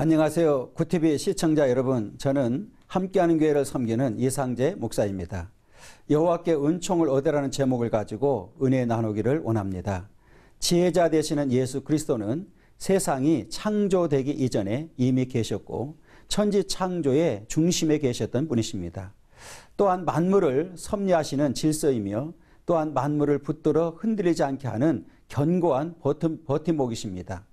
안녕하세요. 구TV 시청자 여러분. 저는 함께하는 교회를 섬기는 이상재 목사입니다. 여호와께 은총을 얻으라는 제목을 가지고 은혜 나누기를 원합니다. 지혜자 되시는 예수 그리스도는 세상이 창조되기 이전에 이미 계셨고 천지 창조의 중심에 계셨던 분이십니다. 또한 만물을 섭리하시는 질서이며 또한 만물을 붙들어 흔들리지 않게 하는 견고한 버팀목이십니다.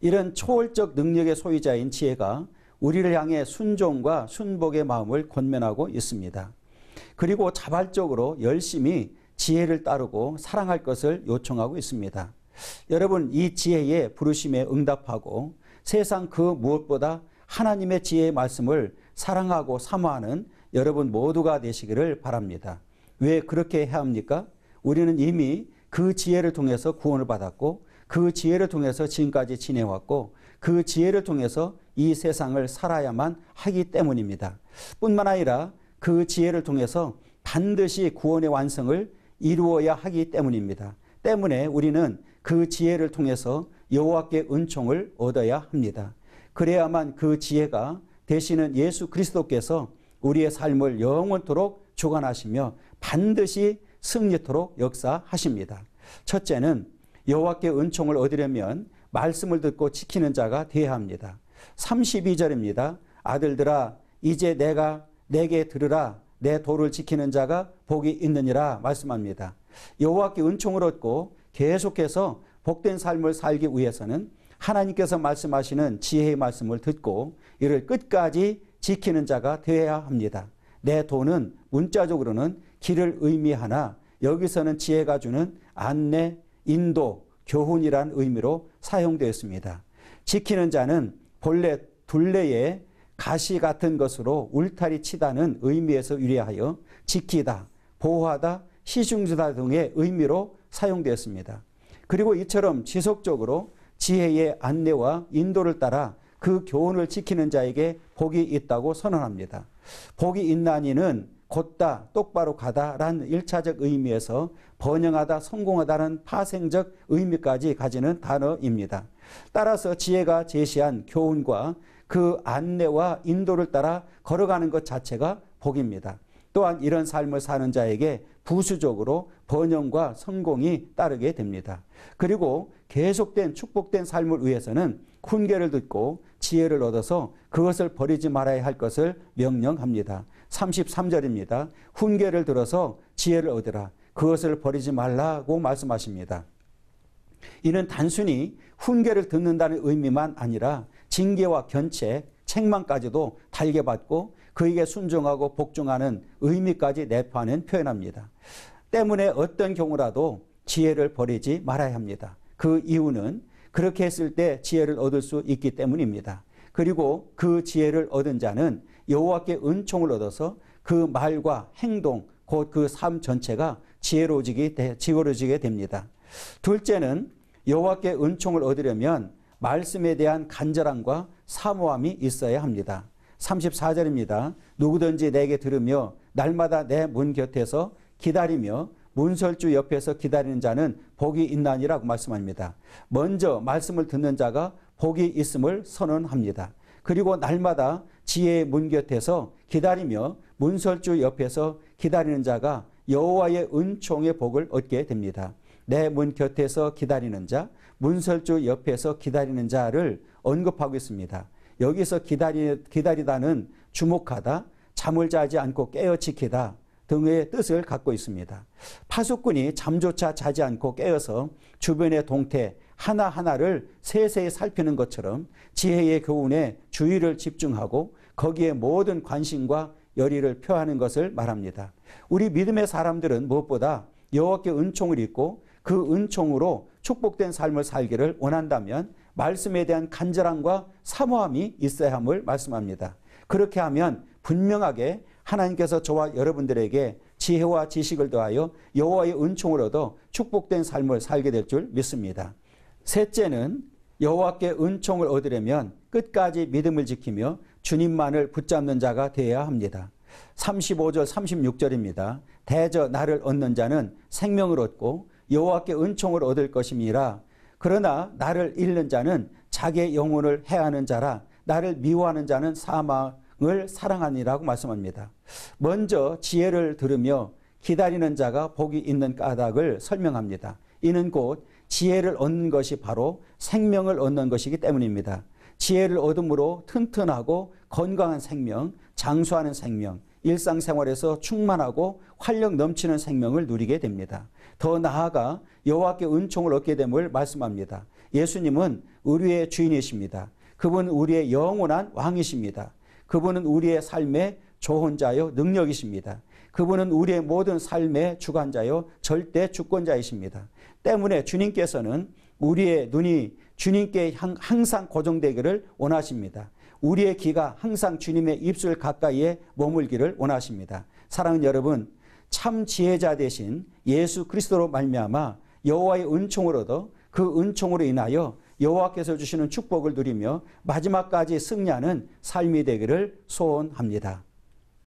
이런 초월적 능력의 소유자인 지혜가 우리를 향해 순종과 순복의 마음을 권면하고 있습니다. 그리고 자발적으로 열심히 지혜를 따르고 사랑할 것을 요청하고 있습니다. 여러분, 이 지혜의 부르심에 응답하고 세상 그 무엇보다 하나님의 지혜의 말씀을 사랑하고 사모하는 여러분 모두가 되시기를 바랍니다. 왜 그렇게 해야 합니까? 우리는 이미 그 지혜를 통해서 구원을 받았고 그 지혜를 통해서 지금까지 지내왔고 그 지혜를 통해서 이 세상을 살아야만 하기 때문입니다. 뿐만 아니라 그 지혜를 통해서 반드시 구원의 완성을 이루어야 하기 때문입니다. 때문에 우리는 그 지혜를 통해서 여호와께 은총을 얻어야 합니다. 그래야만 그 지혜가 되시는 예수 그리스도께서 우리의 삶을 영원토록 주관하시며 반드시 승리토록 역사하십니다. 첫째는 여호와께 은총을 얻으려면 말씀을 듣고 지키는 자가 되어야 합니다. 32절입니다. 아들들아 이제 내가 내게 들으라 내 도를 지키는 자가 복이 있느니라 말씀합니다. 여호와께 은총을 얻고 계속해서 복된 삶을 살기 위해서는 하나님께서 말씀하시는 지혜의 말씀을 듣고 이를 끝까지 지키는 자가 되어야 합니다. 내 도는 문자적으로는 길을 의미하나 여기서는 지혜가 주는 안내, 인도, 교훈이란 의미로 사용되었습니다. 지키는 자는 본래 둘레에 가시 같은 것으로 울타리 치다는 의미에서 유래하여 지키다, 보호하다, 시중주다 등의 의미로 사용되었습니다. 그리고 이처럼 지속적으로 지혜의 안내와 인도를 따라 그 교훈을 지키는 자에게 복이 있다고 선언합니다. 복이 있나니는 곧다, 똑바로 가다라는 일차적 의미에서 번영하다, 성공하다는 파생적 의미까지 가지는 단어입니다. 따라서 지혜가 제시한 교훈과 그 안내와 인도를 따라 걸어가는 것 자체가 복입니다. 또한 이런 삶을 사는 자에게 부수적으로 번영과 성공이 따르게 됩니다. 그리고 계속된 축복된 삶을 위해서는 훈계를 듣고 지혜를 얻어서 그것을 버리지 말아야 할 것을 명령합니다. 33절입니다. 훈계를 들어서 지혜를 얻으라. 그것을 버리지 말라고 말씀하십니다. 이는 단순히 훈계를 듣는다는 의미만 아니라 징계와 견책, 책망까지도 달게 받고 그에게 순종하고 복종하는 의미까지 내포하는 표현합니다. 때문에 어떤 경우라도 지혜를 버리지 말아야 합니다. 그 이유는 그렇게 했을 때 지혜를 얻을 수 있기 때문입니다. 그리고 그 지혜를 얻은 자는 여호와께 은총을 얻어서 그 말과 행동 곧 그 삶 전체가 지혜로지게 되, 지혜로지게 됩니다. 둘째는 여호와께 은총을 얻으려면 말씀에 대한 간절함과 사모함이 있어야 합니다. 34절입니다. 누구든지 내게 들으며 날마다 내 문 곁에서 기다리며 문설주 옆에서 기다리는 자는 복이 있나니라고 말씀합니다. 먼저 말씀을 듣는 자가 복이 있음을 선언합니다. 그리고 날마다 지혜의 문 곁에서 기다리며 문설주 옆에서 기다리는 자가 여호와의 은총의 복을 얻게 됩니다. 내 문 곁에서 기다리는 자, 문설주 옆에서 기다리는 자를 언급하고 있습니다. 여기서 기다리, 기다리다는 주목하다, 잠을 자지 않고 깨어 지키다 등의 뜻을 갖고 있습니다. 파수꾼이 잠조차 자지 않고 깨어서 주변의 동태, 하나하나를 세세히 살피는 것처럼 지혜의 교훈에 주의를 집중하고 거기에 모든 관심과 열의를 표하는 것을 말합니다. 우리 믿음의 사람들은 무엇보다 여호와께 은총을 입고 그 은총으로 축복된 삶을 살기를 원한다면 말씀에 대한 간절함과 사모함이 있어야 함을 말씀합니다. 그렇게 하면 분명하게 하나님께서 저와 여러분들에게 지혜와 지식을 더하여 여호와의 은총으로도 축복된 삶을 살게 될 줄 믿습니다. 셋째는 여호와께 은총을 얻으려면 끝까지 믿음을 지키며 주님만을 붙잡는 자가 되어야 합니다. 35절 36절입니다. 대저 나를 얻는 자는 생명을 얻고 여호와께 은총을 얻을 것임이라. 그러나 나를 잃는 자는 자기의 영혼을 해하는 자라 나를 미워하는 자는 사망을 사랑하니라고 말씀합니다. 먼저 지혜를 들으며 기다리는 자가 복이 있는 까닭을 설명합니다. 이는 곧 지혜를 얻는 것이 바로 생명을 얻는 것이기 때문입니다. 지혜를 얻음으로 튼튼하고 건강한 생명, 장수하는 생명, 일상생활에서 충만하고 활력 넘치는 생명을 누리게 됩니다. 더 나아가 여호와께 은총을 얻게 됨을 말씀합니다. 예수님은 우리의 주인이십니다. 그분 우리의 영원한 왕이십니다. 그분은 우리의 삶의 조언자요 능력이십니다. 그분은 우리의 모든 삶의 주관자요 절대 주권자이십니다. 때문에 주님께서는 우리의 눈이 주님께 항상 고정되기를 원하십니다. 우리의 귀가 항상 주님의 입술 가까이에 머물기를 원하십니다. 사랑하는 여러분, 참 지혜자 대신 예수 그리스도로 말미암아 여호와의 은총을 얻어 그 은총으로 인하여 여호와께서 주시는 축복을 누리며 마지막까지 승리하는 삶이 되기를 소원합니다.